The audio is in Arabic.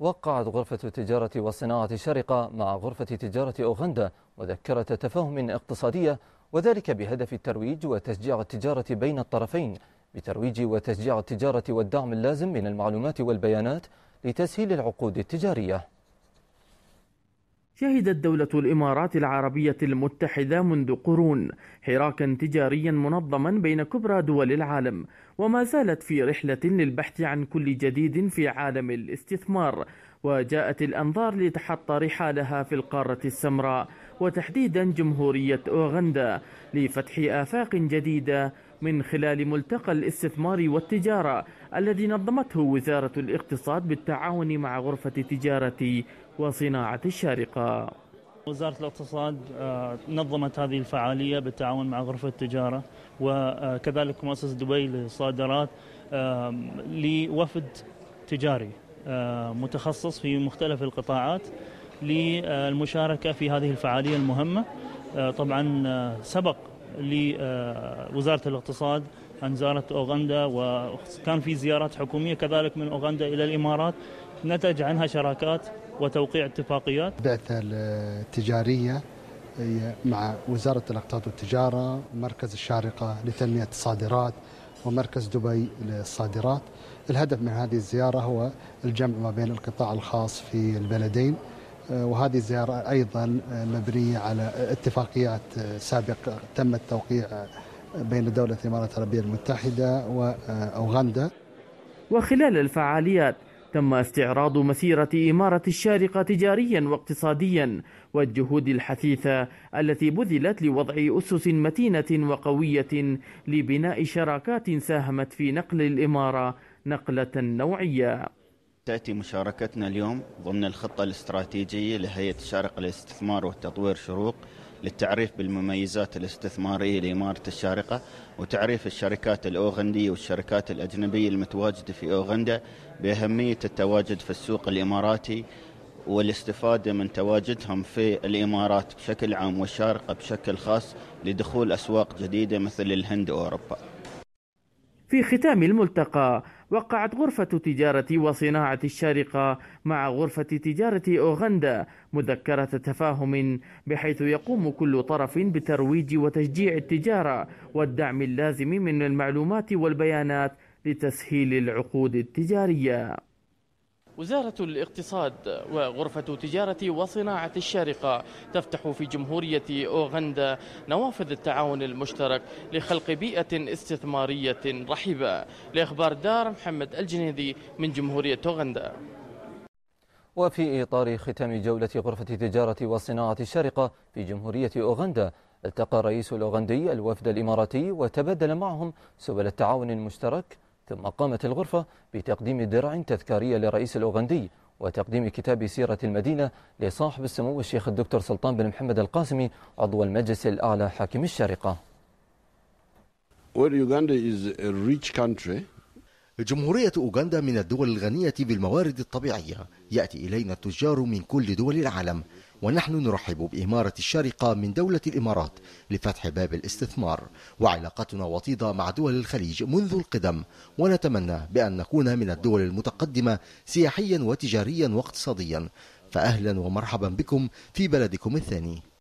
وقعت غرفة التجارة والصناعة الشرقة مع غرفة تجارة أوغندا مذكرة تفاهم اقتصادية وذلك بهدف الترويج وتشجيع التجارة بين الطرفين بترويج وتشجيع التجارة والدعم اللازم من المعلومات والبيانات لتسهيل العقود التجارية شهدت دولة الإمارات العربية المتحدة منذ قرون حراكا تجاريا منظما بين كبرى دول العالم وما زالت في رحلة للبحث عن كل جديد في عالم الاستثمار وجاءت الأنظار لتحط رحالها في القارة السمراء وتحديدا جمهورية أوغندا لفتح آفاق جديدة من خلال ملتقى الاستثمار والتجارة الذي نظمته وزارة الاقتصاد بالتعاون مع غرفة التجارة وصناعة الشارقة وزارة الاقتصاد آه، نظمت هذه الفعالية بالتعاون مع غرفة التجارة وكذلك مؤسسة دبي للصادرات آه، لوفد تجاري آه، متخصص في مختلف القطاعات للمشاركة في هذه الفعالية المهمة طبعا سبق لوزارة الاقتصاد عن زارت أوغندا وكان في زيارات حكومية كذلك من أوغندا إلى الإمارات نتج عنها شراكات وتوقيع اتفاقيات البعثة التجارية مع وزارة الاقتصاد والتجارة مركز الشارقة لتنمية الصادرات ومركز دبي للصادرات الهدف من هذه الزيارة هو الجمع ما بين القطاع الخاص في البلدين آه، وهذه الزيارة أيضا آه، مبنية على اتفاقيات آه، سابقة تم التوقيع بين دولة الإمارات العربية المتحدة وأوغندا وخلال الفعاليات تم استعراض مسيرة إمارة الشارقة تجاريا واقتصاديا والجهود الحثيثة التي بذلت لوضع أسس متينة وقوية لبناء شراكات ساهمت في نقل الإمارة نقلة نوعية تأتي مشاركتنا اليوم ضمن الخطة الاستراتيجية لهيئة الشارقة للاستثمار والتطوير شروق للتعريف بالمميزات الاستثمارية لإمارة الشارقة وتعريف الشركات الأوغندية والشركات الأجنبية المتواجدة في أوغندا بأهمية التواجد في السوق الإماراتي والاستفادة من تواجدهم في الإمارات بشكل عام والشارقة بشكل خاص لدخول أسواق جديدة مثل الهند وأوروبا في ختام الملتقى وقعت غرفة تجارة وصناعة الشارقة مع غرفة تجارة أوغندا مذكرة تفاهم بحيث يقوم كل طرف بترويج وتشجيع التجارة والدعم اللازم من المعلومات والبيانات لتسهيل العقود التجارية وزارة الاقتصاد وغرفة تجارة وصناعة الشارقة تفتح في جمهورية أوغندا نوافذ التعاون المشترك لخلق بيئة استثمارية رحبة لإخبار دار محمد الجنيدي من جمهورية أوغندا وفي إطار ختام جولة غرفة تجارة وصناعة الشارقة في جمهورية أوغندا التقى الرئيس الأوغندي الوفد الإماراتي وتبادل معهم سبل التعاون المشترك ثم قامت الغرفة بتقديم درع تذكارية للرئيس الأوغندي وتقديم كتاب سيرة المدينة لصاحب السمو الشيخ الدكتور سلطان بن محمد القاسمي عضو المجلس الأعلى حاكم الشارقة جمهورية أوغندا من الدول الغنية بالموارد الطبيعية يأتي إلينا التجار من كل دول العالم ونحن نرحب بإمارة الشارقة من دولة الإمارات لفتح باب الاستثمار وعلاقتنا وطيدة مع دول الخليج منذ القدم ونتمنى بأن نكون من الدول المتقدمة سياحيا وتجاريا واقتصاديا فأهلا ومرحبا بكم في بلدكم الثاني